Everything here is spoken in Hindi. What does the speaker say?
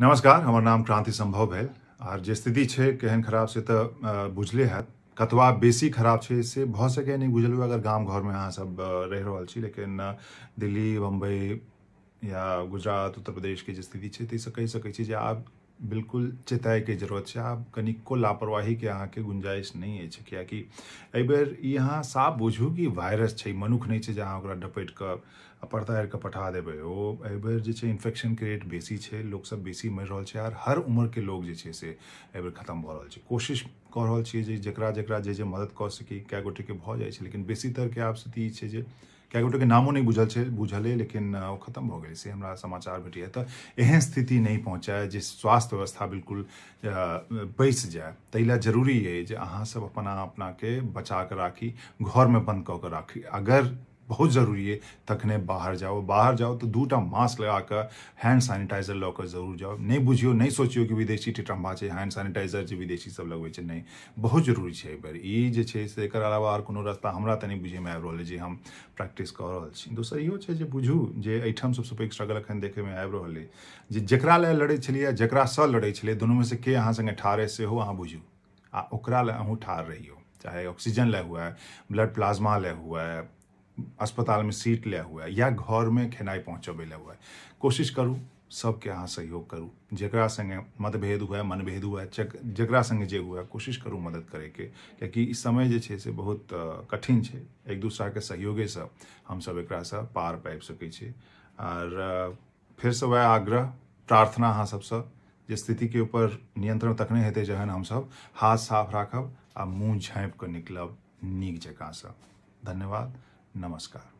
नमस्कार हमर नाम क्रांति संभव भेल आर जे स्थिति छै केहन खराब से तऽ तो, बुझले हैत कतबा बेसी खराब छै से भऽ सकैए नहि बुझल अगर गाम घरमे अहाँसभ रहि रहल छी लेकिन दिल्ली बम्बई या गुजरात उत्तर प्रदेशके जे स्थिति छै ताहिसँ तो कहि सकैत छी जे आब बिल्कुल चेताए के ज़रूरत है आप कनिक को लापरवाही के अहाँ के गुंजाइश नहीं है क्या कि बेर यहाँ साफ बुझू कि वायरस छै मनुख नहीं छै जहाँ ओकरा डपेट के पड़ता के पठा देबै ओ एहि बेर जे छै इन्फेक्शनके रेट बेसी लोग सब बेसी मर रहल छै आर हर उम्र के लोग जे छै से एहि खत्म भ भऽ रहल छै कोशिश कऽ रहल छियै जे जकरा जकरा जे जे मदद कऽ सकी कए गोटेके भऽ जाइ छै लेकिन बेसीतरके आब स्थिति ई छै जे क्या के नामो नहीं बुझल बुझल है लेकिन वो खत्म भ गई से हमारा समाचार भेटिए तो एहन स्थिति नहीं पहुँचाए जे स्वास्थ्य व्यवस्था बिल्कुल बैस जाए तै तो ला जरूरी है जे अहाँ सब अपना अपना के बचा के राखी घर में बंद कह के राखी अगर बहुत ज़रूरी है तखने बाहर जाओ बाहर जाओ तो दूटा मास्क लगाकर हैंड सैनिटाइजर लऽ जरूर जाओ नहीं बुझियो नहीं सोचियो कि विदेशी टिटम्बा छै हैंड सैनिटाइजर जो विदेशी सब लगबै छै बहुत जरूरी है एहिपर ई जे छै से एकर अलावा और कोनो रास्ता हमरा तनी में आबि रहल अइ जे हम प्रैक्टिस कऽ रहल छी दोसर इहो छै जे बुझू जे एहिठाम सबसँ पैघ स्ट्रगल देखे में आबि रहल अइ जे जकरा लए लड़ै छलियै लड़े लड़ै दोनों में से के अहाँ संगे ठाढ़ सेहो अहाँ बुझू आ ओकरा लए अहूँ ठाड़ रहियो चाहे ऑक्सीजन हुआ हुए ब्लड प्लाज्मा हुआ हुए अस्पताल में सीट लिया हुआ है या घर में खेनाई पहुँचबे लिया हुआ है कोशिश करू सबके अहाँ सहयोग करू जरा संगे मतभेद हुए मनभेद हुए जरा संगे जे हुए कोशिश करू मदद के क्योंकि इस समय जे छै से बहुत कठिन है एक के दूसराके हम सब एक पार पा सकै और फिर से वह आग्रह प्रार्थना अहाँ सबसँ जे के ऊपर नियंत्रण तखने हेतु जहन हम सब हाथ साफ राखब आ मुँह झाँपि कऽ निकलब नीक से धन्यवाद नमस्कार